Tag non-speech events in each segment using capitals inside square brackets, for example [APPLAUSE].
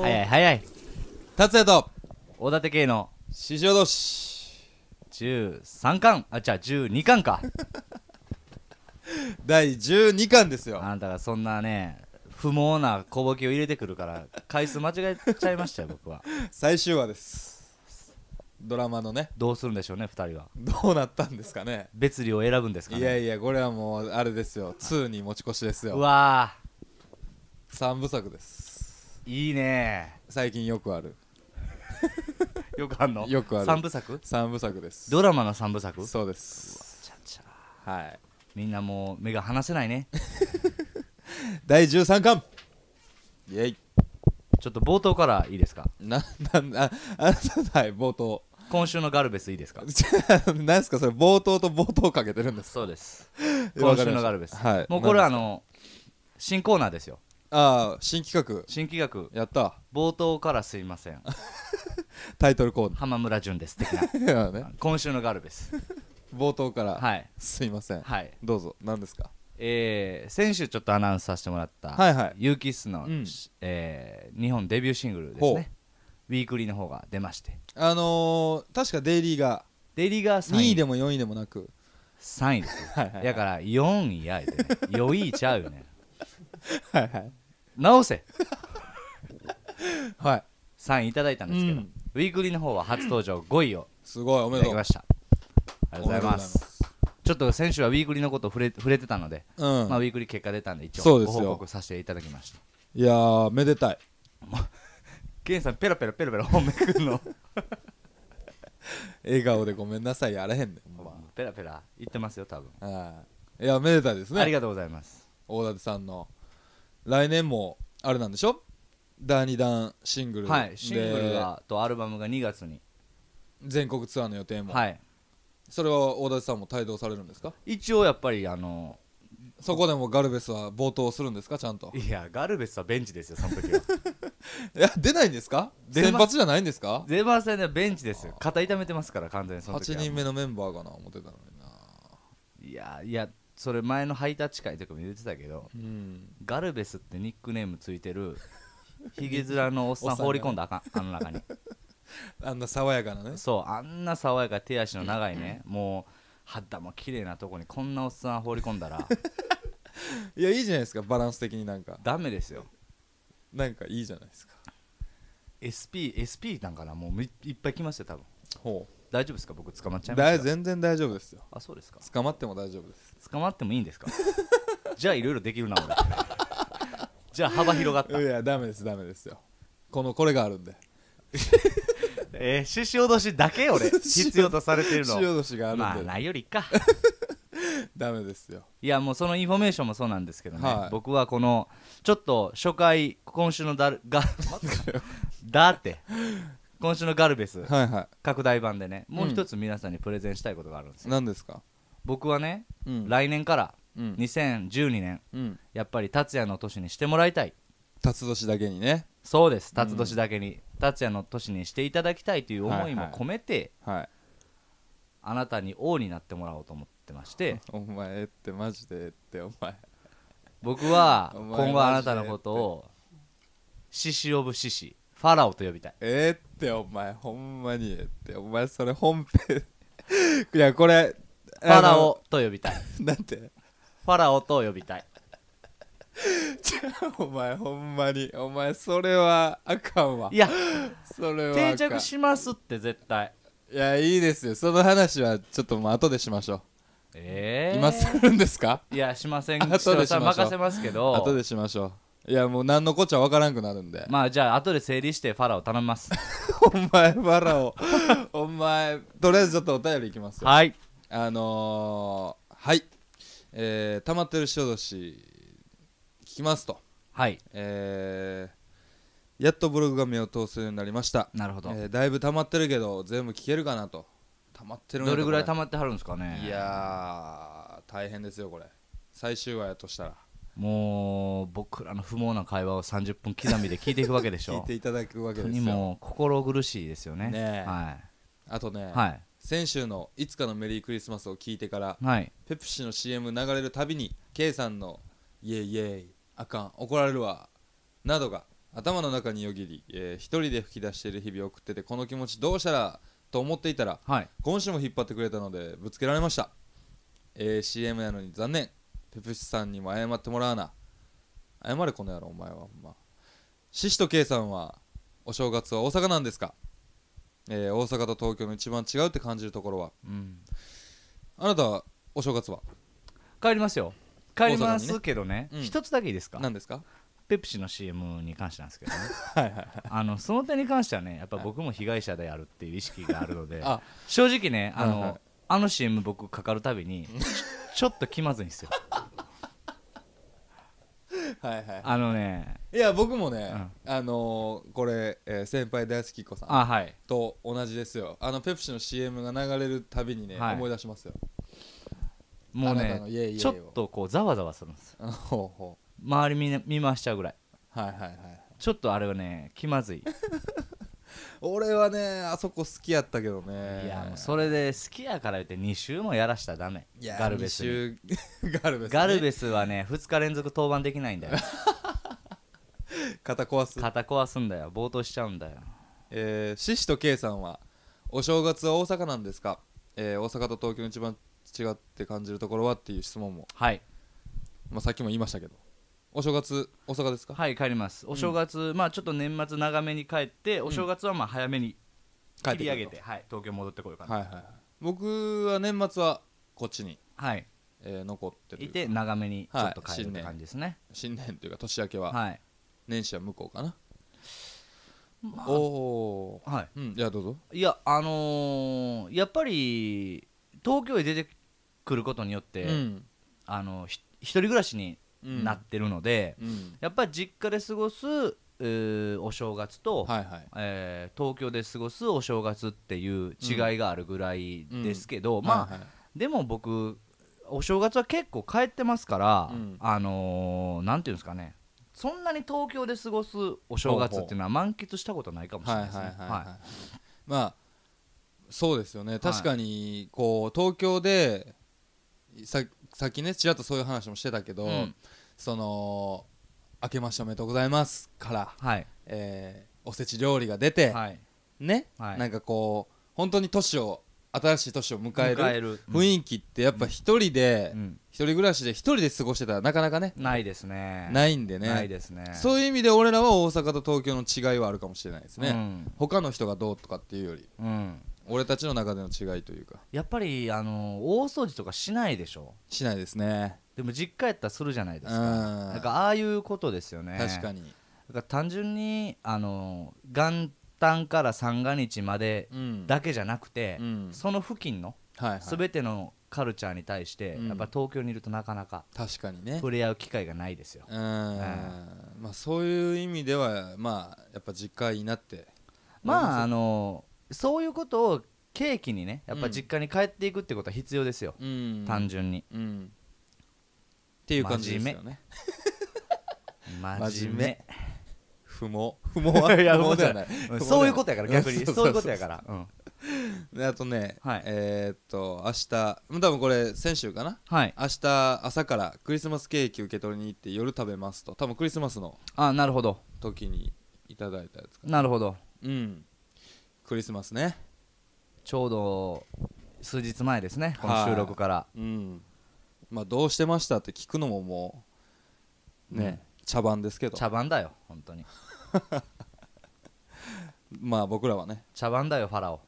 早い早い達也と大館系の師匠同士13巻あじゃあ12巻か [LAUGHS] 第12巻ですよあなたがそんなね不毛な小ボケを入れてくるから回数間違えちゃいましたよ僕は最終話ですドラマのねどうするんでしょうね2人はどうなったんですかね別離を選ぶんですかねいやいやこれはもうあれですよ2に持ち越しですようわ3部作ですいいね最近よくある [LAUGHS] よくあるのよくある3部作3部作ですドラマの3部作そうですはいみんなもう目が離せないね [LAUGHS] 第13巻イェイちょっと冒頭からいいですかな、な、あ、[LAUGHS] あなたはい、冒頭。今週のガルベスいいですか何で [LAUGHS] すかそれ冒頭と冒頭かけてるんですそうです今週のガルベス、はい、もうこれあの新コーナーですよああ新企画新企画やった冒頭からすいませんタイトルコーナー浜村淳です的なね、今週のガルベス冒頭からはいすいませんはいどうぞ何ですかえー、先週ちょっとアナウンスさせてもらったはいはいユーキスの、うんえー日本デビューシングルですねウィークリーの方が出ましてあのー、確かデイリーがデイリーが3 2位でも4位でもなく3位ですよ [LAUGHS] はいはいやから4位やえてね4位ちゃうよね [LAUGHS] はいはい直せ [LAUGHS] はい3位いただいたんですけど、うんウィークリーの方は初登場5位をすごいおめでとうきましたとうございますちょっと先週はウィークリーのこと触れ触れてたので、うん、まあ、ウィークリー結果出たんで一応ご報告させていただきましたいやーめでたい [LAUGHS] ケンさんペラペラペラペラ [LAUGHS] めくんの [LAUGHS] 笑顔でごめんなさいやらへんで、ね、ペラペラ言ってますよ多分いやめでたいですねありがとうございます大館さんの来年もあれなんでしょ第2弾シングルはいシングルがとアルバムが2月に全国ツアーの予定もはいそれは大立さんも帯同されるんですか一応やっぱりあのそこでもガルベスは冒頭するんですかちゃんといやガルベスはベンチですよその時はいや [LAUGHS] 出ないんですか先発じゃないんですか出ませんねベンチですよ肩痛めてますから完全にその時8人目のメンバーかな思ってたのにないやいやそれ前のハイタッチ会とかも言ってたけど、うん、ガルベスってニックネームついてるひげ面のおっさん [LAUGHS] 放り込んだあかんあの中にあんな爽やかなねそうあんな爽やか手足の長いねもう肌も綺麗なとこにこんなおっさん放り込んだら [LAUGHS] いやいいじゃないですかバランス的になんかダメですよなんかいいじゃないですか SP, SP なんかなもういっぱい来ますよ多分ほう大丈夫ですか僕捕まっちゃいます全然大丈夫ですよあそうですか捕まっても大丈夫です捕まってもいいんですか [LAUGHS] じゃあいろいろできるな俺じゃあ幅広がったいやダメですダメですよこのこれがあるんで [LAUGHS] えー、獅子おどしだけ俺 [LAUGHS] 必要とされてるの獅子おどしがあるんでまあないよりか [LAUGHS] ダメですよいやもうそのインフォメーションもそうなんですけどね、はい、僕はこのちょっと初回今週のだが [LAUGHS] だって今週のガルベス、はいはい、拡大版でねもう一つ皆さんにプレゼンしたいことがあるんですよ、何ですか僕はね、うん、来年から2012年、うん、やっぱり達也の年にしてもらいたい達年だけにねそうです達年だけに、達也の年にしていただきたいという思いも込めて、はいはいはい、あなたに王になってもらおうと思ってましてお前ってマジでってお前僕は [LAUGHS] 今後あなたのことを獅子オブ獅子ファラオと呼びたいえー、ってお前ほんまにえってお前それ本編 [LAUGHS] いやこれファラオと呼びたい [LAUGHS] なんてファラオと呼びたい [LAUGHS] じゃあお前ほんまにお前それはあかんわいやそれは定着しますって絶対いやいいですよその話はちょっともう後でしましょうええー、今するんですかいやしません後でしま任せますけど後でしましょういやもう何のこっちゃ分からんくなるんでまあじゃあ後で整理してファラオ頼みます [LAUGHS] お前ファラオ [LAUGHS] お前とりあえずちょっとお便りいきますはいあのー、はいえー、溜まってる人同士きますとはいえー、やっとブログが目を通すようになりましたなるほど、えー、だいぶ溜まってるけど全部聞けるかなと溜まってるどれぐらい溜まってはるんですかねいや大変ですよこれ最終話やとしたらもう僕らの不毛な会話を30分刻みで聞いていくわけでしょ [LAUGHS] 聞いていただくわけですよにも心苦しいですよねねはいあとね、はい、先週の「いつかのメリークリスマス」を聞いてから、はい、ペプシの CM 流れるたびに K さんの「イェイイェイあかん怒られるわなどが頭の中によぎり、えー、一人で吹き出している日々を送っててこの気持ちどうしたらと思っていたら、はい、今週も引っ張ってくれたのでぶつけられました、えー、CM やのに残念ペプシさんにも謝ってもらわな謝れこの野郎お前はほんまシシとケイさんはお正月は大阪なんですか、えー、大阪と東京の一番違うって感じるところは、うん、あなたお正月は帰りますよかりますけどねうん一、つだけいいですか何ですかペプシの CM に関してなんですけどね [LAUGHS] はいはいはいあのその点に関してはねやっぱ僕も被害者であるっていう意識があるので [LAUGHS] あ正直ねあの、はいはいあの CM 僕かかるたびに [LAUGHS] ちょっと気まずいんですよはいはいあのねいや僕もね、あのーこれ、えー先輩大好き子さんはいと同じですよあのペプシの CM が流れるたびにね、はい思い出しますよもうねちょっとこうざわざわするんですよ [LAUGHS] 周り見見回しちゃうぐらいはいはいはいちょっとあれはね気まずい [LAUGHS] 俺はねあそこ好きやったけどねいやもうそれで好きやから言って2週もやらしたらダメガルベス [LAUGHS] ガルベス、ね、ガルベスはね2日連続登板できないんだよ肩壊す肩壊すんだよ冒頭しちゃうんだよえー、獅子とケイさんはお正月は大阪なんですか、えー、大阪と東京の一番違って感じるところはっていう質問も、はいまあ、さっきも言いましたけどお正月大阪ですかはい帰りますお正月、うん、まあちょっと年末長めに帰ってお正月はまあ早めに切り上げてて、はい、東京戻ってこようかな、はいはい、僕は年末はこっちに、はいえー、残ってるいて長めにちょっと帰るって感じですね、はい、新年というか年明けは、はい、年始は向こうかな、まあ、おおはい、うん、いやどうぞいやあのー、やっぱり東京へ出て来ることによって、うん、あの一人暮らしになってるので、うん、やっぱり実家で過ごすお正月と、はいはい、えー、東京で過ごすお正月っていう違いがあるぐらいですけど、まあ、はいはい、でも僕お正月は結構帰ってますから、うん、あのー、なんていうんですかねそんなに東京で過ごすお正月っていうのは満喫したことないかもしれないですね。まあそうですよね確かにこう東京でささっきねちらっとそういう話もしてたけど、うんその「明けましておめでとうございます」から、はいえーおせち料理が出て、はいね、はいなんかこう本当に年を新しい年を迎えるる雰囲気ってやっぱ一人で、うん一人暮らしで一人で過ごしてたらなかなかね、ないですねないんでねないですねそういう意味で俺らは大阪と東京の違いはあるかもしれないですね、うん他の人がどうとかっていうよりうん俺たちの中での違いというかやっぱりあの大掃除とかしないでしょしないですねでも実家やったらするじゃないですかなんかああいうことですよね確かにだから単純にあの元旦から三が日までだけじゃなくて、うん、その付近の全てのカルチャーに対して、やっぱ東京にいるとなかなか確かにね触れ合う機会がないですよ、うん、うん、まあ、そういう意味ではまあやっぱ実家いいなってまああのそういうことを契機にねやっぱ実家に帰っていくってことは必要ですよ、うん単純に、うん、っていう感じですよね真面目 [LAUGHS] 不毛不毛は [LAUGHS] 不毛じゃないそういうことやから逆に [LAUGHS] そういうことやからであとね、はい、えー、っと明日多分これ先週かな、はい、明日朝からクリスマスケーキ受け取りに行って夜食べますと多分クリスマスのあなるほど時にいただいたやつかなるほどうんクリスマスねちょうど数日前ですねこの収録から、うんまあどうしてましたって聞くのももうね、ね茶番ですけど茶番だよ本当に [LAUGHS] まあ僕らはね茶番だよファラオ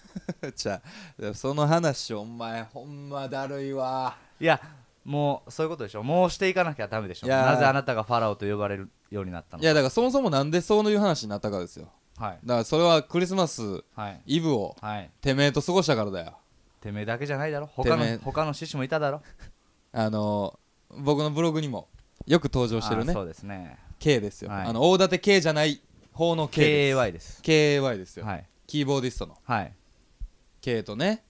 [LAUGHS] じゃその話お前ほんまだるいわいやもうそういうことでしょもうしていかなきゃダメでしょなぜあなたがファラオと呼ばれるようになったのいやだからそもそもなんでそういう話になったかですよはいだからそれはクリスマスイブをはいてめえと過ごしたからだよてめえだけじゃないだろ他の他の獅子もいただろあの僕のブログにもよく登場してるねそうですね K ですよ、はいあの大館 K じゃない方の K です KY です KY ですよ、はいキーボーディストのはい K とね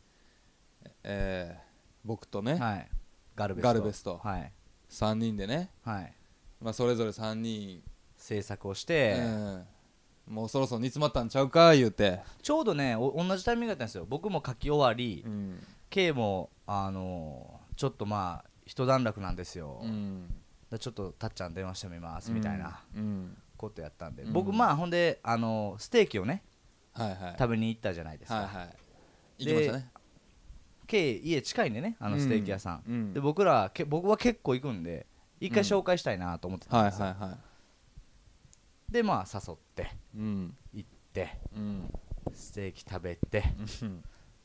えー僕とね、はいガルベスとベストはい3人でね、はいまあ、それぞれ3人、制作をして、うんもうそろそろ煮詰まったんちゃうか言うてちょうどね同じタイミングだったんですよ僕も書き終わり、うん、K もあのー、ちょっとまあ一段落なんですよ、うん、ちょっとたっちゃん電話してみますみたいなことやったんで、うん、僕まあほんであのー、ステーキをね、はいはい、食べに行ったじゃないですか、はいはい、行きましたね K 家近いんでねあのステーキ屋さん、で僕らけ僕は結構行くんで一回紹介したいなと思ってたんですよ、はいはいはいでまあ誘って行って、ステーキ食べて、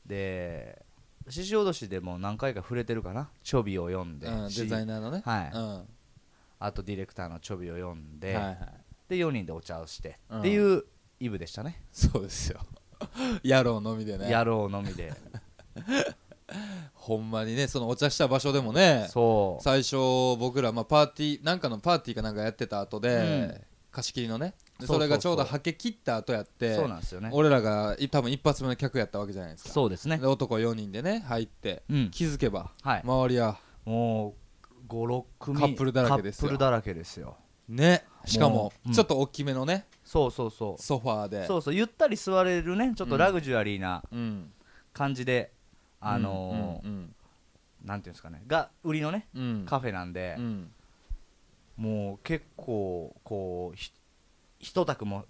で獅子おどしでも何回か触れてるかなチョビを読んで、デザイナーのねはい、あとディレクターのチョビを読んで、で4人でお茶をして、っていうイブでしたねそうですよ [LAUGHS] 野郎のみでね野郎のみで [LAUGHS] ほんまにねそのお茶した場所でもね最初僕ら、まあ、パーティーなんかのパーティーかなんかやってた後で、貸し切りのねそれがちょうどはけ切った後やってそうなんですよね俺らが多分一発目の客やったわけじゃないですかそうですねで男4人でね入って、うん、気づけば、はい、周りはもう56組カップルだらけですよカップルだらけですよねしかもちょっと大きめのね、うん、そうそうそうソファーでそうそうゆったり座れるねちょっとラグジュアリーな感じで、うん、あのーうんうん、なんていうんですかねが売りのね、うん、カフェなんで、うんもう結構こうひ一択も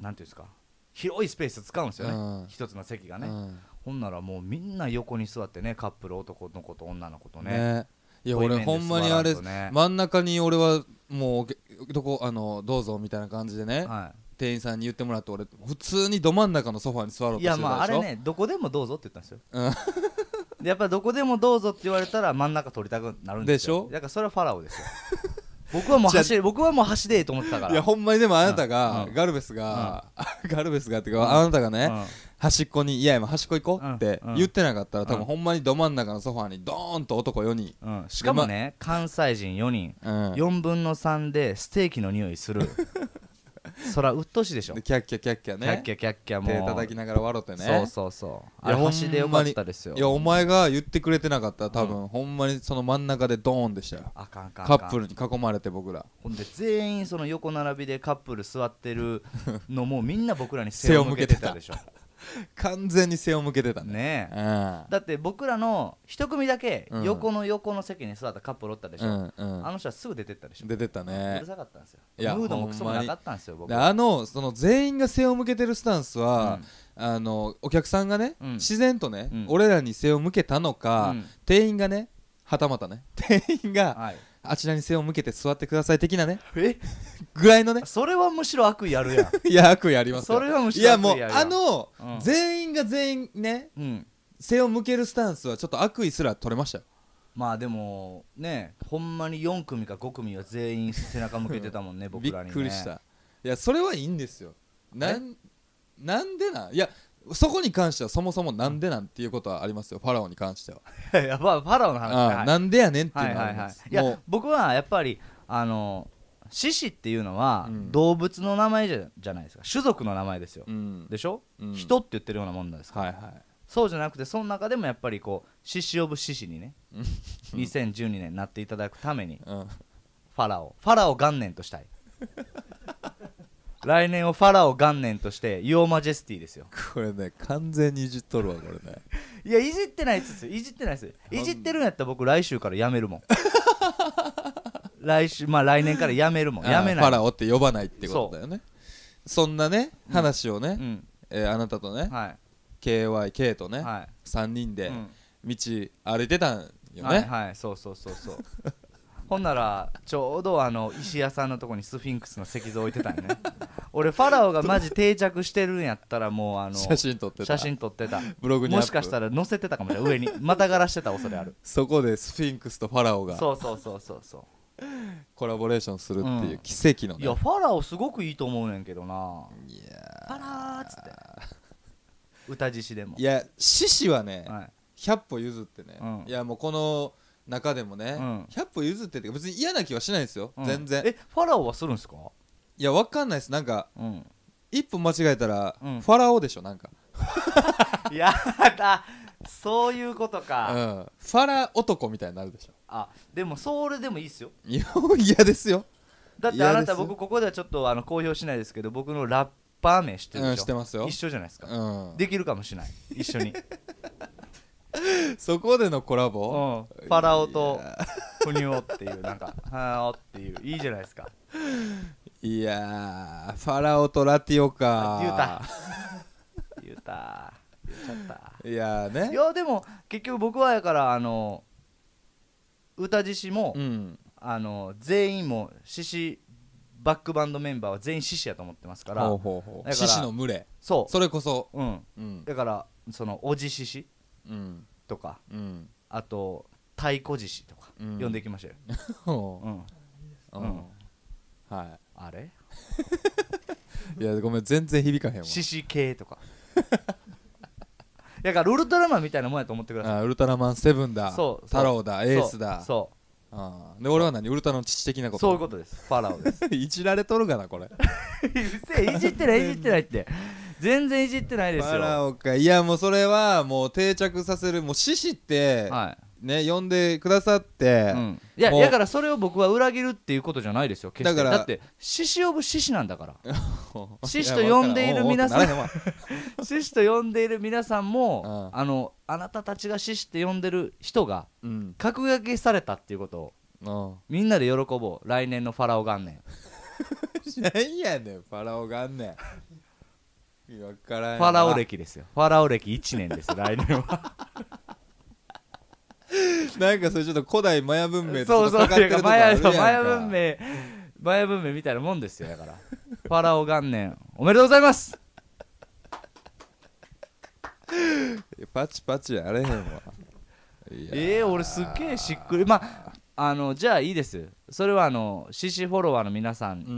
なんていうんですか広いスペース使うんですよね、うん、一つの席がね、うん、ほんならもうみんな横に座ってねカップル男の子と女の子とね、ね、いや俺ほんまにあれ、ね、真ん中に俺はもうどこあのどうぞみたいな感じでね、はい、店員さんに言ってもらって俺普通にど真ん中のソファーに座ろうとしてたでしょいやまああれねどこでもどうぞって言ったんですよ、うんやっぱどこでもどうぞって言われたら真ん中取りたくなるんですよでしょだからそれはファラオですよ [LAUGHS] 僕はもう走僕はもう走でえと思ってたからいやほんまにでもあなたが、うん、ガルベスが、うん、[LAUGHS] ガルベスがっていうか、うん、あなたがね、端っこに「いやいや端っこ行こう」って言ってなかったら、多分ほんまにど真ん中のソファーにドーンと男4人、しかもね関西人4人、うん、4分の3でステーキの匂いするそらうっとしでしょキャッキャキャッキャねキャッキャキャッキャもう手叩きながら笑ってねそうそうそうあれ星でよかったですよいやお前が言ってくれてなかったら多分、うん、ほんまにその真ん中でドーンでしたよあかんかんカップルに囲まれて僕らほんで全員その横並びでカップル座ってるのもみんな僕らに背を向けてたでしょ完全に背を向けてたねね、うん、だって僕らの一組だけ横の横の席に座ったカップルおったでしょ、うんうん、あの人はすぐ出てったでしょ出てったねうるさかったんですよいやムードもクソもなかったんですよ僕あのその全員が背を向けてるスタンスは、うん、あのお客さんがね、うん、自然とね、俺らに背を向けたのか、店員がねはたまたね店員が、はいあちらに背を向けて座ってください的なねえぐらいのねそれはむしろ悪意あるやん [LAUGHS] いや悪意ありますそれはむしろ悪意あるやんいやもうあの、うん、全員が全員ね、うん、背を向けるスタンスはちょっと悪意すら取れましたよまあでもねほんまに4組か5組は全員背中向けてたもんね僕らに、ね、びっくりしたいやそれはいいんですよなんなんでないやそこに関してはそもそもなんでなんていうことはありますよ、ファラオに関しては [LAUGHS] や、っぱファラオの話、はい、なんでやねんっていうのはあります、はいはいはい、いや僕はやっぱりあの獅子っていうのは動物の名前じゃないですか種族の名前ですよ、うん、でしょ、うん、人って言ってるようなもんなんですか、はいはい、そうじゃなくてその中でもやっぱりこう獅子オブ獅子にね2012年になっていただくために、うん、ファラオファラオ元年としたい来年をファラオ元年として「ユオマジェスティ」ですよこれね完全にいじっとるわこれねいやいじってないっすいじってないっすいじってるんやったら僕来週からやめるもん [LAUGHS] 来週まあ来年からやめるもんめないファラオって呼ばないってことだよねそんなね話をね、うん、えー、あなたとね、はい、KYK とね、はい、3人で道歩いてたんよね、はい、はい、そうそうそうそう [LAUGHS] ほんならちょうどあの石屋さんのとこにスフィンクスの石像置いてたんね [LAUGHS] 俺ファラオがマジ定着してるんやったらもうあの写真撮ってた写真撮ってたブログにもしかしたら載せてたかもしれない上にまたがらしてた恐れあるそこでスフィンクスとファラオがそうそうそうそうそうコラボレーションするっていう奇跡の、ねうん、いやファラオすごくいいと思うねんけどないやファラーっつって歌獅子でもいや獅子はね、はい、100歩譲ってね、うん、いやもうこの中でもね、うん、100歩譲ってって別に嫌な気はしないですよ、うん、全然えファラオはするんですかいやわかんないですなんか、うん、一歩間違えたら、ファラオでしょなんか [LAUGHS] やだそういうことか、うん、ファラ男みたいになるでしょあでもそれでもいいっすよいや嫌ですよだってあなた僕ここではちょっとあの公表しないですけど僕のラッパー名知ってるでしょ、うん、てますよ一緒じゃないですか、うん、できるかもしれない一緒に [LAUGHS] そこでのコラボ、うん、ラオとフニオっていうなんか「はあ」っていういいじゃないですかいやファラオとラティオか言うた [LAUGHS] 言うた言っちゃったいやねいやでも結局僕はやからあの歌自身も、うん、あの全員も獅子バックバンドメンバーは全員獅子やと思ってますから獅子の群れそうそれこそうん、うん、だからそのおじ獅子とか、あと太鼓獅子とか、呼んできましたよ、[LAUGHS] はい、あれ [LAUGHS] いやごめん全然響かへんわ獅子系とか [LAUGHS] だからウルトラマンみたいなもんやと思ってくださいあウルトラマンセブンだそう太郎だエースだそうあで俺は何ウルトラの父的なことそういうことですファラオですいじられとるかなこれいじってないいじってないって全然いじってないですよかいやもうそれはもう定着させるもう獅子って、はいね、呼んでくださって、うん、いやだからそれを僕は裏切るっていうことじゃないですよ決してだって獅子呼ぶ獅子なんだから獅子と呼んでいる皆さん獅子と呼んでいる皆さんも [LAUGHS] [LAUGHS] あのあなたたちが獅子って呼んでる人が、うん、格上げされたっていうことをみんなで喜ぼう来年のファラオ元年 [LAUGHS] 何やねんファラオ元年からんファラオ歴ですよファラオ歴1年です [LAUGHS] 来年はなんかそれちょっと古代マヤ文明とそうそうかかってるとマあヤるやんかマヤ文明マヤ文明みたいなもんですよだからファラオ元年おめでとうございますパチパチやれへんわええー、俺すっげえしっくりまああのじゃあいいですそれはあの獅子フォロワーの皆さんう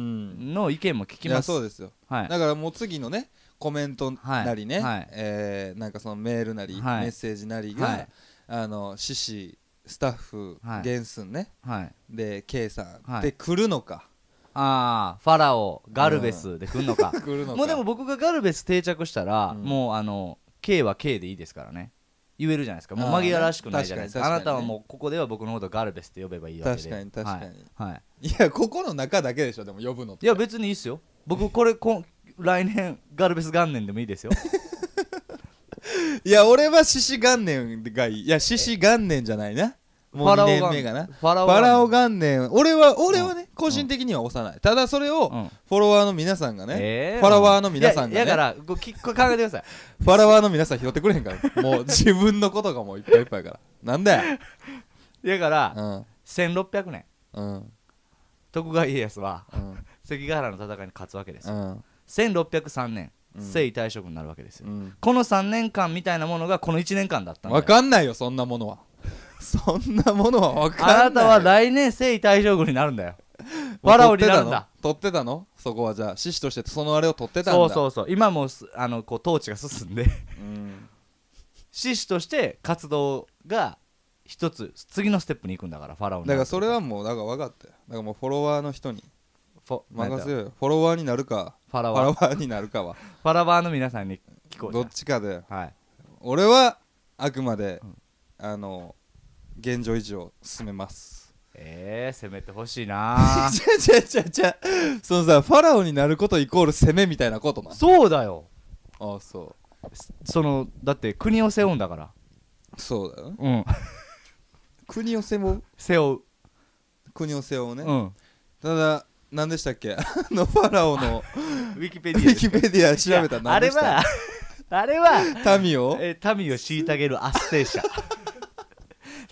んの意見も聞きいやますそうですよはいだからもう次のねコメントなりね、はい、えー、なんかそのメールなり、はい、メッセージなりが、はい、あの獅子スタッフ、はい、ゲンスンね、はい、で K さん、はい、で来るのかああファラオガルベスで来るのかうん [LAUGHS] のか、もうでも僕がガルベス定着したら、うん、もうあの K は K でいいですからね言えるじゃないですかもう紛らわしくないじゃないですかあなたはもうここでは僕のことガルベスって呼べばいいわけで確かに確かに、はい、はい、いやここの中だけでしょでも呼ぶのっていや別にいいっすよ僕これこ来年ガルベス元年でもいいですよ [LAUGHS] いや俺は獅子元年がいいいや獅子元年じゃないなもう2年目がなファラオ元年俺は俺はね、個人的には幼いただそれをフォロワーの皆さんがね、えー、ファラワーの皆さんがねだからごき考えてください [LAUGHS] ファラワーの皆さん拾ってくれへんからもう自分のことがもういっぱいいっぱいからなんだよ [LAUGHS] だから、うん、1600年、うん、徳川家康は、うん、関ヶ原の戦いに勝つわけですよ、うん1603年征夷、大将退職になるわけですよ、うん、この3年間みたいなものがこの1年間だった分かんないよそんなものは [LAUGHS] そんなものは分かんないあなたは来年征夷大将軍になるんだよァラオになるんだ取ってたのそこはじゃあ獅子としてそのあれを取ってたんだそうそうそう今もあのこう統治が進んで獅子、うん、として活動が一つ次のステップに行くんだからファラオにだからそれはもうだから分かってだからもうフォロワーの人に任せよフォロワーになるかファラワーファラワーになるかはファラワーの皆さんに聞こうどっちかで、はい、俺はあくまで、うん、あの現状維持を進めますええー、攻めてほしいなーちゃちゃちゃちゃそのさファラオになることイコール攻めみたいなことなそうだよああそうそのだって国を背負うんだからそうだよ、うん、[LAUGHS] 国を背負う背負う国を背負うね、うん、ただ何でしたっけ [LAUGHS] あのファラオの [LAUGHS] ウィキペディアウィキペディア調べたらあれは [LAUGHS] あれは民をえ民を虐げる圧政者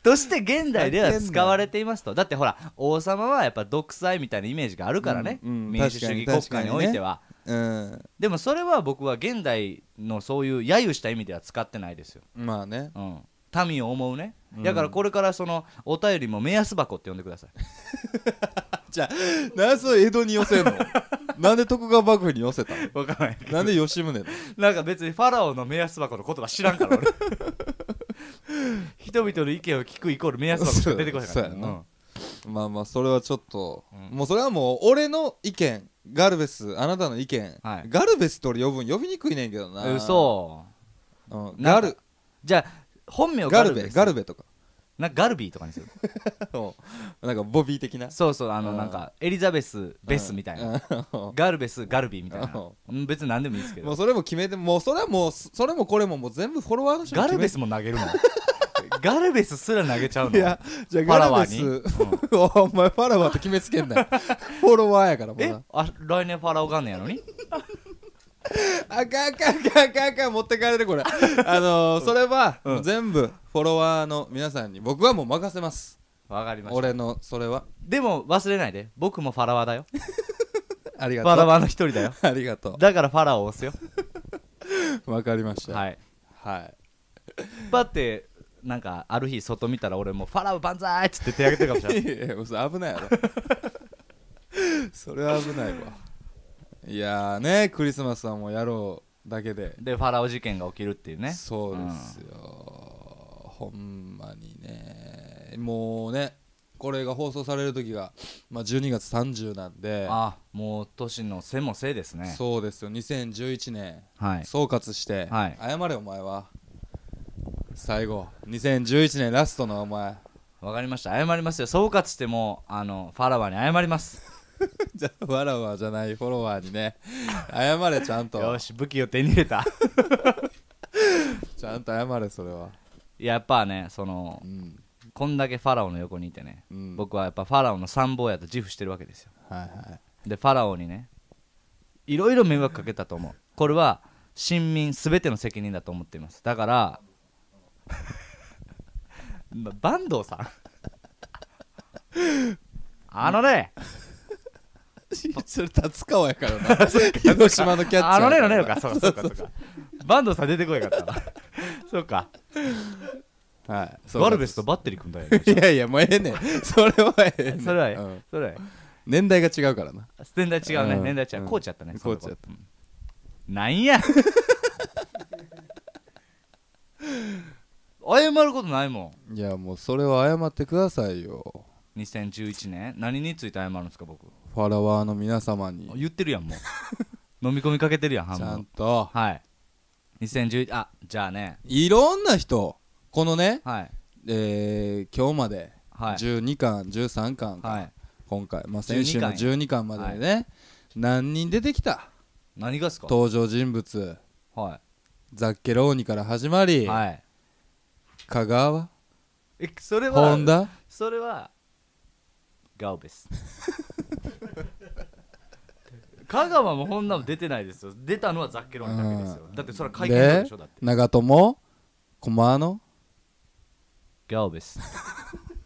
として現代では使われていますとだってほら王様はやっぱ独裁みたいなイメージがあるからね、うんうん、民主主義国家においては、ね、うん、でもそれは僕は現代のそういう揶揄した意味では使ってないですよまあね、うん、民を思うね、だからこれからそのお便りも目安箱って呼んでくださいじゃあなんでそ江戸に寄せんの [LAUGHS] なんで徳川幕府に寄せたの分からないなんで吉宗なのなんか別にファラオの目安箱の言葉知らんから俺 [LAUGHS] 人々の意見を聞くイコール目安箱しか出てこないからそうやな、うんまあまあそれはちょっと、うんもうそれはもう俺の意見ガルベスあなたの意見、はいガルベスと俺呼ぶん呼びにくいねんけどな嘘うん、ガルじゃあ本名ガルベガルベとかなんかガルビーとかにする [LAUGHS] なんかボビー的なそうそうあのなんかエリザベスベスみたいなガルベスガルビーみたいな別に何でもいいですけどもうそれも決めてもうそれはもうそれもこれももう全部フォロワーの人ガルベスも投げるの [LAUGHS] ガルベスすら投げちゃうのいやじゃあガルベス、うん、お前ファラワーと決めつけんなよ [LAUGHS] フォロワーやからもうえあ来年ファラオがんねやのにあかんかんかんかんかん持ってかれるこれあのー、それは、全部フォロワーの皆さんに僕はもう任せますわかりました俺のそれはでも忘れないで僕もファラワーだよありがとうファラワーの一人だよありがとうだからファラを押すよわかりましたはいはいだってなんかある日外見たら俺もファラオ万歳っつって手挙げてるかもしれないいや危ないやろそれは危ないわいやねクリスマスはもうやろうだけででファラオ事件が起きるっていうねそうですよ、うん、ほんまにねもうねこれが放送される時が、まあ、12月30なんであもう年のせもせいですねそうですよ2011年、はい、総括して、はい、謝れお前は最後2011年ラストのお前わかりました謝りますよ総括してもあのファラワに謝ります [LAUGHS] じゃあわらわじゃないフォロワーにね謝れちゃんとよし武器を手に入れた [LAUGHS] ちゃんと謝れそれはやっぱねその、うん、こんだけファラオの横にいてね、うん、僕はやっぱファラオの参謀やと自負してるわけですよ、はいはい、でファラオにねいろいろ迷惑かけたと思うこれは臣民全ての責任だと思っていますだから [LAUGHS] 坂東さんあのね、うん [LAUGHS] それ立川やからな [LAUGHS] 広島のキャッチャーあのねのねのかそうかそうかそう坂さん出てこいかった [LAUGHS] そうかはいそうガルベスとバッテリー組んだよいやいやもうええねんそれはええねんそれはええ、うん、それは年代が違うからな年代違うね、うん、年代違う、うん、コーチやったねコーチやった、うん、なんや謝ることないもんいやもうそれは謝ってくださいよ2011年何について謝るんですか僕フォロワーの皆様に言ってるやんもう [LAUGHS] 飲み込みかけてるやんちゃんとはい2011あじゃあねいろんな人このね、はいえー、今日まではい12巻13巻はい今回、まあ、先週の12巻までね、何人出てきた何がすか登場人物はザッケローニから始まり、はい香川えそれは本田それはガオベス [LAUGHS] 香川もこんなの出てないですよ出たのはザッケローニだけですよ、うんだってそれは会見なんでしょだって長友駒野ガオベス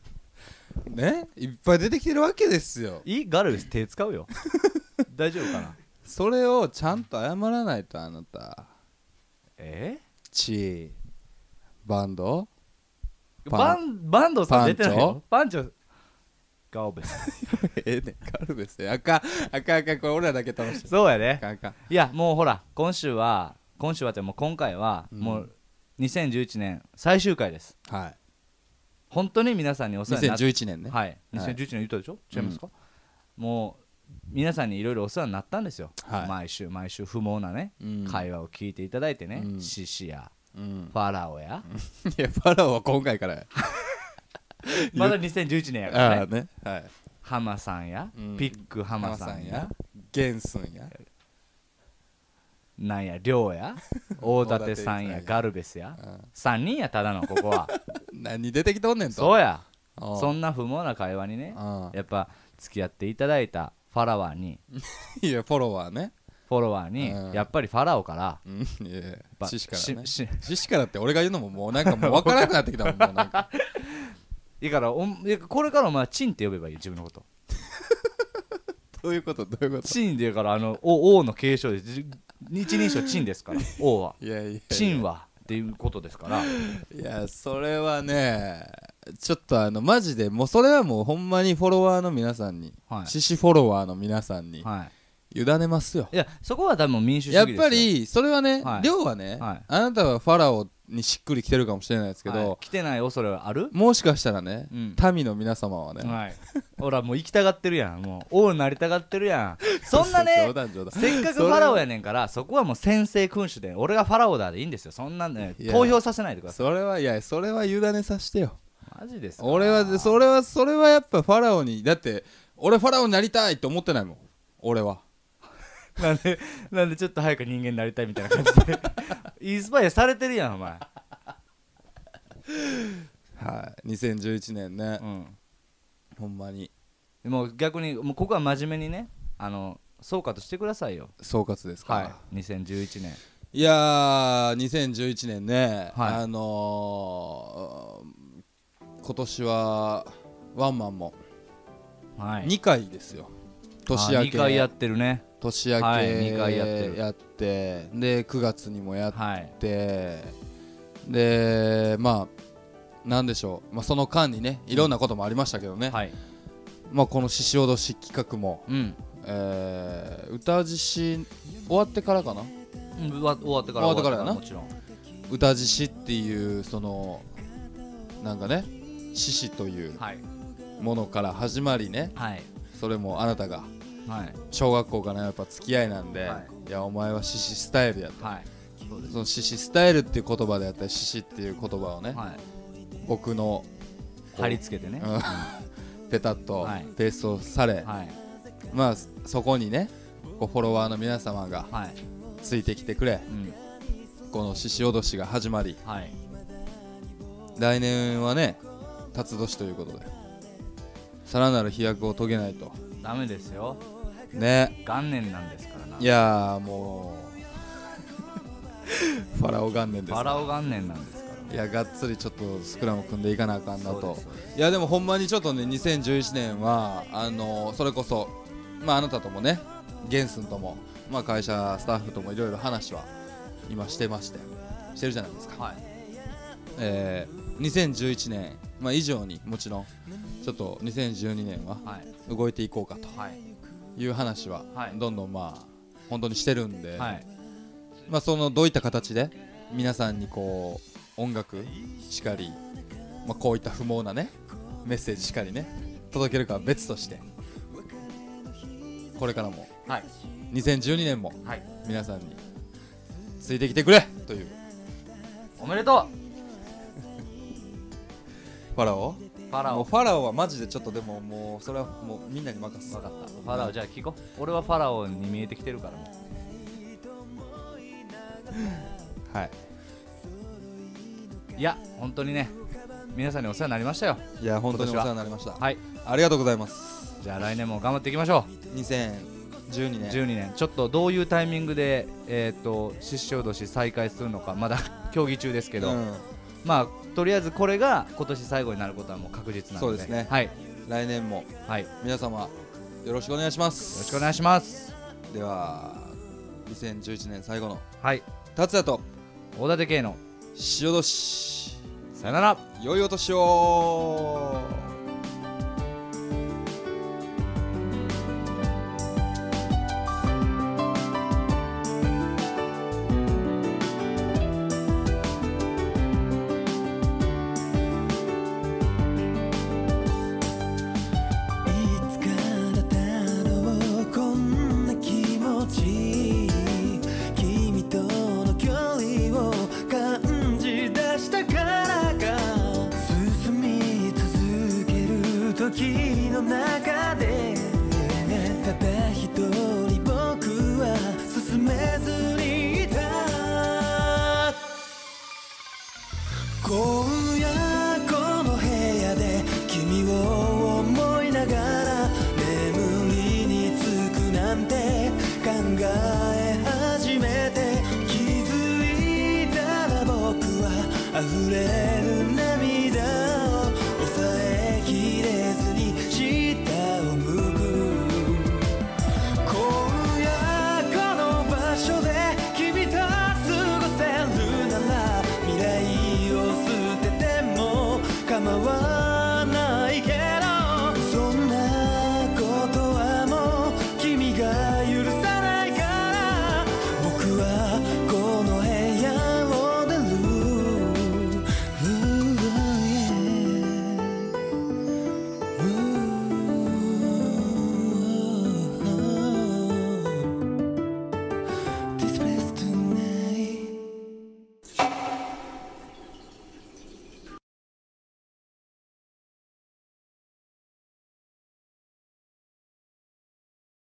[LAUGHS] ねいっぱい出てきてるわけですよいいガルベス手使うよ [LAUGHS] 大丈夫かなそれをちゃんと謝らないとあなたえチーバンドバンバンドさん出てないよパンチョガオベス [LAUGHS] ええねガルベスあかんあかんあかんこれ俺らだけ楽しいそうやあかんあかんいやもうほら今週は今週はってもう今回はうんもう2011年最終回ですはい本当に皆さんにお世話になって2011年ねはい2011年言ったでしょ違いますかもう皆さんにいろいろお世話になったんですよはい毎週毎週不毛なねうん会話を聞いていただいてねうんシシやうんファラオやいやファラオは今回からや [LAUGHS] [LAUGHS] まだ2011年やからねね、はい、ハマさんや、うん、ピックハマさんやゲンスンやなんや亮や [LAUGHS] 大館さんやガルベスや、うん、3人やただのここは [LAUGHS] 何出てきとんねんとそうやそんな不毛な会話にねやっぱ付き合っていただいたファラワーにいやフォロワーねフォロワーに、うん、やっぱりファラオから、いやシシカラねシシカって俺が言うのももうなんかもう分からなくなってきたもんなんかいからおこれからお前チンって呼べばいい自分のこと [LAUGHS] どういうことどういうことチンで言うからあの王の継承です一人称チンですから [LAUGHS] 王はいやいやチンはっていうことですからいやそれはねちょっとあのマジでもうそれはもうほんまにフォロワーの皆さんに、はい、獅子フォロワーの皆さんに、はい委ねますよいやそこは多分民主主義やっですよぱりそれはね、はい量はね、はいあなたはファラオにしっくりきてるかもしれないですけど、はい来てない恐れはあるもしかしたらね、うん民の皆様はね、はいほらもう行きたがってるやんもう王になりたがってるやん [LAUGHS] そんなね冗談冗談せっかくファラオやねんからそこはもう先制君主で俺がファラオだでいいんですよそんなんね投票させないでくださいそれはいやそれは委ねさせてよマジですか俺はそれはそれはやっぱファラオにだって俺ファラオになりたいって思ってないもん俺は [LAUGHS] なんでなんでちょっと早く人間になりたいみたいな感じで [LAUGHS] インスパイアされてるやんお前はい2011年ね、うんほんまにもう逆にもうここは真面目にねあの総括してくださいよ総括ですか、はい2011年い、やー2011年ね、はいあのー、今年はワンマンもはい2回ですよ年明け2回やってるね年明け、はい、2回やってやってで9月にもやって、はい、でまあなんでしょう、まあ、その間にねいろんなこともありましたけどね、うんはい、まあ、この獅子どし企画も、うん、えー、歌獅子終わってからかな、うん、終わってから終わってからやなもちろん歌獅子っていうそのなんかね獅子というものから始まりね、はい、それもあなたがはい、小学校からやっぱ付き合いなんで、はい、いやお前は獅子スタイルやと、はい、その獅子スタイルっていう言葉であったり獅子っていう言葉をね、はい、僕の貼り付けてね、うん、[LAUGHS] ペタッとペーストされ、はい、まあそこにねこうフォロワーの皆様がついてきてくれ、うん、この獅子おどしが始まり、はい、来年はね辰年ということでさらなる飛躍を遂げないとダメですよね元年なんですからないやもう [LAUGHS] ファラオ元年です、ファラオ元年なんですからいやがっつりちょっとスクラム組んでいかなあかんなといやでもほんまにちょっとね2011年はあのー、それこそまああなたともねゲンスンとも、まあ、会社スタッフともいろいろ話は今してましてしてるじゃないですか、はい、えー、2011年、まあ、以上にもちろんちょっと2012年は動いていこうかと、はいいう話はどんどんまあ本当にしてるんで、まあ、そのどういった形で皆さんにこう音楽しかり、まあ、こういった不毛なねメッセージしかりね届けるかは別としてこれからも、はい、2012年も皆さんについてきてくれというおめでとうファラオファラオファラオはマジでちょっとでももうそれはもうみんなに任す分かったファラオじゃあ聞こう俺はファラオに見えてきてるからはいいや本当にね皆さんにお世話になりましたよいや本当にお世話になりましたはいありがとうございますじゃあ来年も頑張っていきましょう2012年12年ちょっとどういうタイミングでえっ、ー、と失笑年し再開するのかまだ [LAUGHS] 協議中ですけど、うんまあとりあえずこれが今年最後になることはもう確実なのでそうですねはい来年も、はい、皆様よろしくお願いしますよろしくお願いしますでは2011年最後のはい達也と大館圭の塩年さよなら良いお年をれる